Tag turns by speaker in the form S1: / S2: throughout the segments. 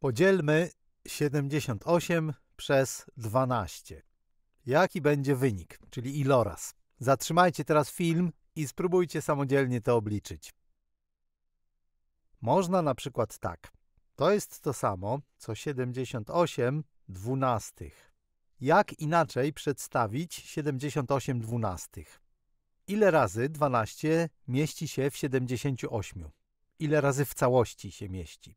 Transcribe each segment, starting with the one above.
S1: Podzielmy 78 przez 12. Jaki będzie wynik, czyli iloraz? Zatrzymajcie teraz film i spróbujcie samodzielnie to obliczyć. Można na przykład tak. To jest to samo, co 78 dwunastych. Jak inaczej przedstawić 78 dwunastych? Ile razy 12 mieści się w 78? Ile razy w całości się mieści?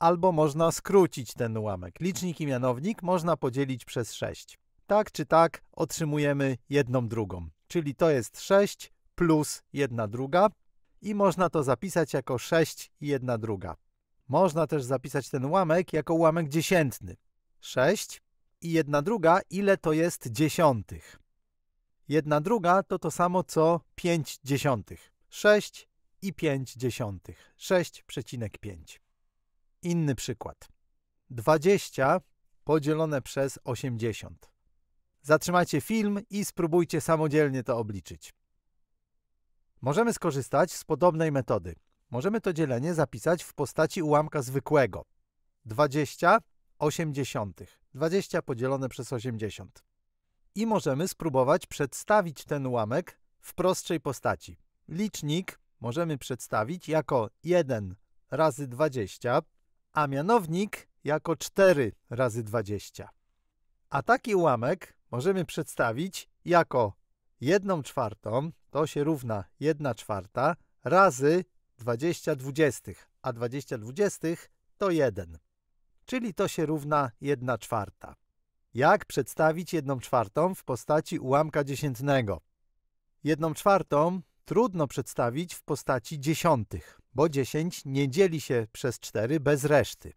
S1: albo można skrócić ten ułamek. Licznik i mianownik można podzielić przez 6. Tak czy tak otrzymujemy jedną drugą, czyli to jest 6 plus 1 druga i można to zapisać jako 6 i 1 druga. Można też zapisać ten ułamek jako ułamek dziesiętny. 6 i 1 druga, ile to jest dziesiątych? 1 druga to to samo co 5 dziesiątych. 6 i 5 dziesiątych. 6,5. Inny przykład. 20 podzielone przez 80. Zatrzymajcie film i spróbujcie samodzielnie to obliczyć. Możemy skorzystać z podobnej metody. Możemy to dzielenie zapisać w postaci ułamka zwykłego. 20 80. 20 podzielone przez 80. I możemy spróbować przedstawić ten ułamek w prostszej postaci. Licznik możemy przedstawić jako 1 razy 20 a mianownik jako 4 razy 20. A taki ułamek możemy przedstawić jako 1 czwartą, to się równa 1 czwarta, razy 20 dwudziestych, a 20 dwudziestych to 1, czyli to się równa 1 czwarta. Jak przedstawić 1 czwartą w postaci ułamka dziesiętnego? 1 czwartą trudno przedstawić w postaci dziesiątych bo 10 nie dzieli się przez 4 bez reszty.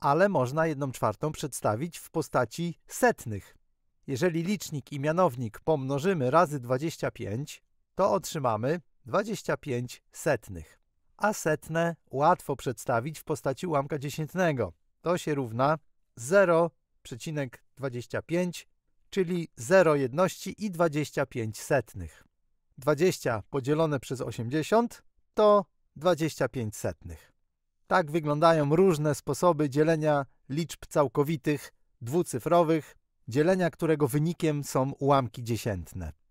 S1: Ale można 1 czwartą przedstawić w postaci setnych. Jeżeli licznik i mianownik pomnożymy razy 25, to otrzymamy 25 setnych. A setne łatwo przedstawić w postaci ułamka dziesiętnego. To się równa 0,25, czyli 0 jedności i 25 setnych. 20 podzielone przez 80 to 25 setnych. Tak wyglądają różne sposoby dzielenia liczb całkowitych, dwucyfrowych, dzielenia którego wynikiem są ułamki dziesiętne.